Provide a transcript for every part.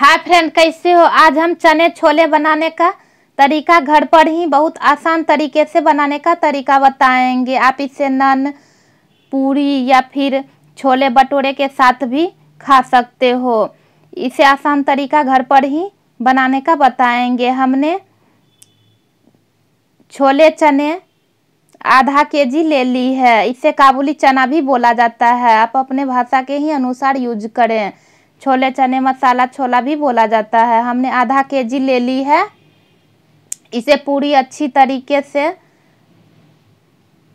hi friend कैसे हो आज हम चने छोले बनाने का तरीका घर पर ही बहुत आसान तरीके से बनाने का तरीका बताएंगे आप इसे नन पूरी या फिर छोले भटूरे के साथ भी खा सकते हो इसे आसान तरीका घर पर ही बनाने का बताएंगे हमने छोले चने आधा के जी ले ली है इसे काबुली चना भी बोला जाता है आप अपने भाषा के ही अनुसार यूज करें छोले चने मसाला छोला भी बोला जाता है हमने आधा के जी ले ली है इसे पूरी अच्छी तरीके से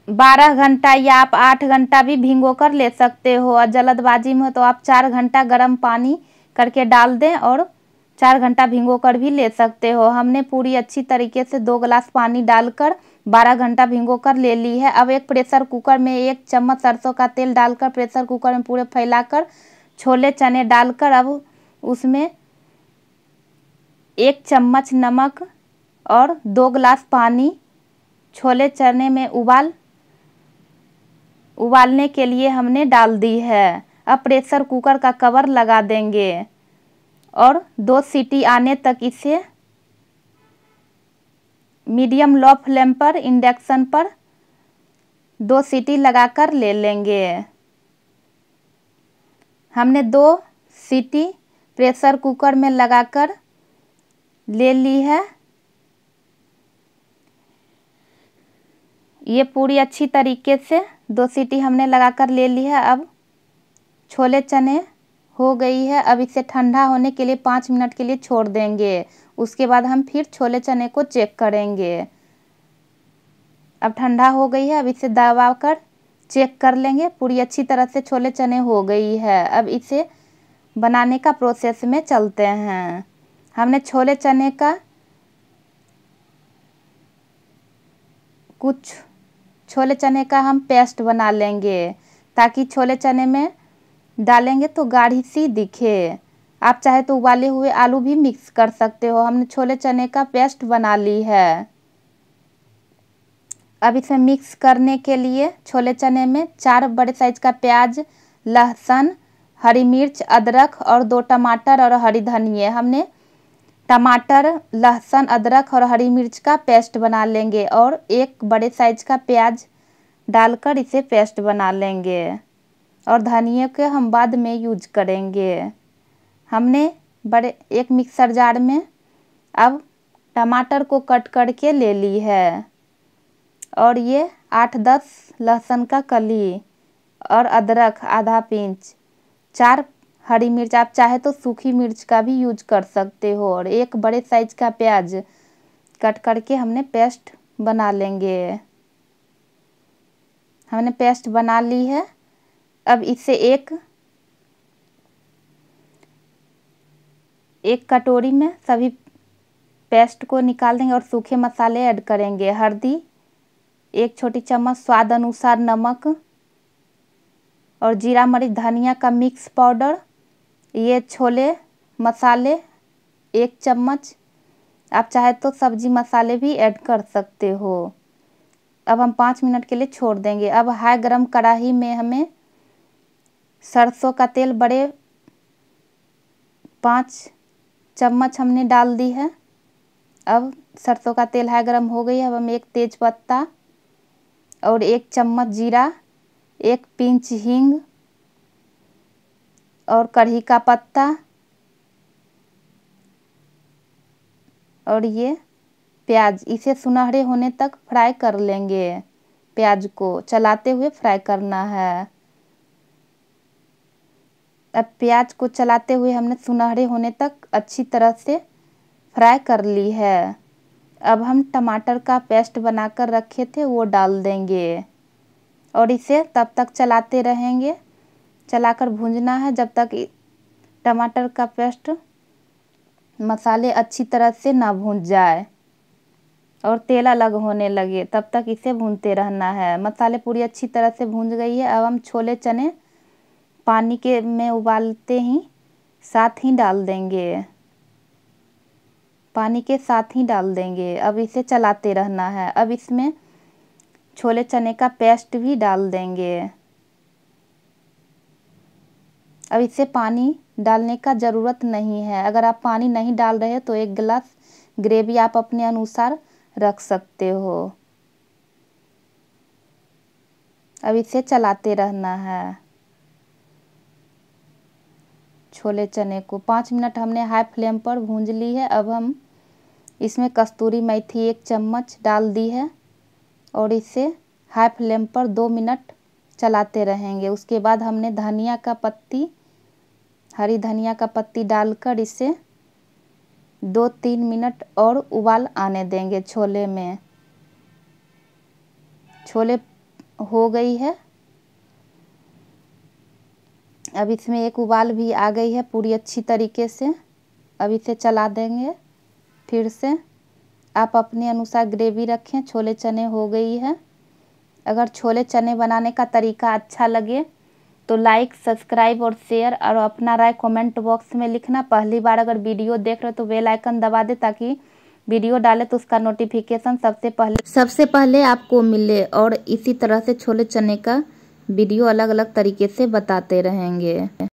बारह घंटा या आप आठ घंटा भी भिंगो कर ले सकते हो और जल्दबाजी में तो आप चार घंटा गर्म पानी करके डाल दें और चार घंटा भिंगो कर भी ले सकते हो हमने पूरी अच्छी तरीके से दो गिलास पानी डालकर बारह घंटा भिंगो कर ले ली है अब एक प्रेशर कुकर में एक चम्मच सरसों का तेल डालकर प्रेशर कुकर में पूरे फैलाकर छोले चने डालकर अब उसमें एक चम्मच नमक और दो गिलास पानी छोले चने में उबाल उबालने के लिए हमने डाल दी है अब प्रेशर कुकर का कवर लगा देंगे और दो सीटी आने तक इसे मीडियम लो फ्लेम पर इंडक्शन पर दो सीटी लगाकर ले लेंगे हमने दो सीटी प्रेशर कुकर में लगाकर ले ली है ये पूरी अच्छी तरीके से दो सीटी हमने लगाकर ले ली है अब छोले चने हो गई है अब इसे ठंडा होने के लिए पाँच मिनट के लिए छोड़ देंगे उसके बाद हम फिर छोले चने को चेक करेंगे अब ठंडा हो गई है अब इसे दबा कर चेक कर लेंगे पूरी अच्छी तरह से छोले चने हो गई है अब इसे बनाने का प्रोसेस में चलते हैं हमने छोले चने का कुछ छोले चने का हम पेस्ट बना लेंगे ताकि छोले चने में डालेंगे तो गाढ़ी सी दिखे आप चाहे तो उबाले हुए आलू भी मिक्स कर सकते हो हमने छोले चने का पेस्ट बना ली है अब इसमें मिक्स करने के लिए छोले चने में चार बड़े साइज का प्याज लहसुन हरी मिर्च अदरक और दो टमाटर और हरी धनिए हमने टमाटर लहसुन अदरक और हरी मिर्च का पेस्ट बना लेंगे और एक बड़े साइज का प्याज डालकर इसे पेस्ट बना लेंगे और धनिए के हम बाद में यूज करेंगे हमने बड़े एक मिक्सर जार में अब टमाटर को कट करके ले ली है और ये आठ दस लहसुन का कली और अदरक आधा पिंच चार हरी मिर्च आप चाहे तो सूखी मिर्च का भी यूज कर सकते हो और एक बड़े साइज का प्याज कट करके हमने पेस्ट बना लेंगे हमने पेस्ट बना ली है अब इसे एक एक कटोरी में सभी पेस्ट को निकाल देंगे और सूखे मसाले ऐड करेंगे हल्दी एक छोटी चम्मच स्वाद अनुसार नमक और जीरा मरीच धनिया का मिक्स पाउडर ये छोले मसाले एक चम्मच आप चाहे तो सब्जी मसाले भी ऐड कर सकते हो अब हम पाँच मिनट के लिए छोड़ देंगे अब हाई गरम कढ़ाई में हमें सरसों का तेल बड़े पाँच चम्मच हमने डाल दी है अब सरसों का तेल हाई गरम हो गई अब हम एक तेज पत्ता और एक चम्मच जीरा एक पिंच हींग और कढ़ी का पत्ता और ये प्याज इसे सुनहरे होने तक फ्राई कर लेंगे प्याज को चलाते हुए फ्राई करना है अब प्याज को चलाते हुए हमने सुनहरे होने तक अच्छी तरह से फ्राई कर ली है अब हम टमाटर का पेस्ट बनाकर रखे थे वो डाल देंगे और इसे तब तक चलाते रहेंगे चलाकर भूंजना है जब तक टमाटर का पेस्ट मसाले अच्छी तरह से ना भून जाए और तेल अलग होने लगे तब तक इसे भूनते रहना है मसाले पूरी अच्छी तरह से भून गई है अब हम छोले चने पानी के में उबालते ही साथ ही डाल देंगे पानी के साथ ही डाल देंगे अब इसे चलाते रहना है अब इसमें छोले चने का पेस्ट भी डाल देंगे अब इसे पानी डालने का ज़रूरत नहीं है अगर आप पानी नहीं डाल रहे तो एक गिलास ग्रेवी आप अपने अनुसार रख सकते हो अब इसे चलाते रहना है छोले चने को पाँच मिनट हमने हाई फ्लेम पर भूंज ली है अब हम इसमें कस्तूरी मेथी एक चम्मच डाल दी है और इसे हाई फ्लेम पर दो मिनट चलाते रहेंगे उसके बाद हमने धनिया का पत्ती हरी धनिया का पत्ती डालकर इसे दो तीन मिनट और उबाल आने देंगे छोले में छोले हो गई है अब इसमें एक उबाल भी आ गई है पूरी अच्छी तरीके से अब इसे चला देंगे फिर से आप अपने अनुसार ग्रेवी रखें छोले चने हो गई है अगर छोले चने बनाने का तरीका अच्छा लगे तो लाइक सब्सक्राइब और शेयर और अपना राय कमेंट बॉक्स में लिखना पहली बार अगर वीडियो देख रहे हो तो बेल आइकन दबा दे ताकि वीडियो डाले तो उसका नोटिफिकेशन सबसे पहले सबसे पहले आपको मिले और इसी तरह से छोले चने का वीडियो अलग अलग तरीके से बताते रहेंगे